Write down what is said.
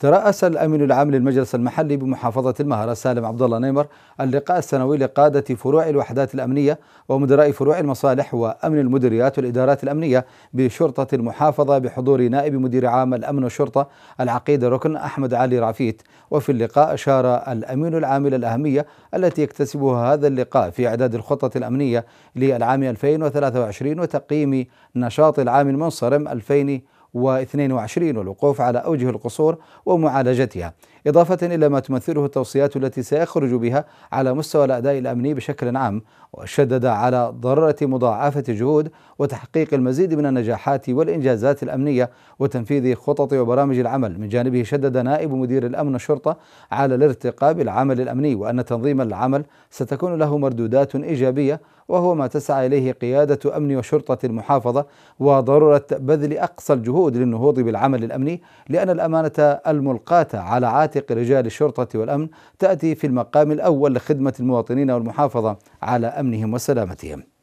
ترأس الأمين العام للمجلس المحلي بمحافظة المهرة سالم عبد الله نيمر اللقاء السنوي لقادة فروع الوحدات الأمنية ومدراء فروع المصالح وأمن المديريات والإدارات الأمنية بشرطة المحافظة بحضور نائب مدير عام الأمن والشرطة العقيد ركن أحمد علي رافيت وفي اللقاء أشار الأمين العام إلى الأهمية التي يكتسبها هذا اللقاء في إعداد الخطة الأمنية للعام 2023 وتقييم نشاط العام المنصرم 2023 2022 والوقوف على أوجه القصور ومعالجتها إضافة إلى ما تمثله التوصيات التي سيخرج بها على مستوى الأداء الأمني بشكل عام وشدد على ضرورة مضاعفة الجهود وتحقيق المزيد من النجاحات والإنجازات الأمنية وتنفيذ خطط وبرامج العمل من جانبه شدد نائب مدير الأمن الشرطة على الارتقاء بالعمل الأمني وأن تنظيم العمل ستكون له مردودات إيجابية وهو ما تسعى اليه قياده امن وشرطه المحافظه وضروره بذل اقصى الجهود للنهوض بالعمل الامني لان الامانه الملقاه على عاتق رجال الشرطه والامن تاتي في المقام الاول لخدمه المواطنين والمحافظه على امنهم وسلامتهم.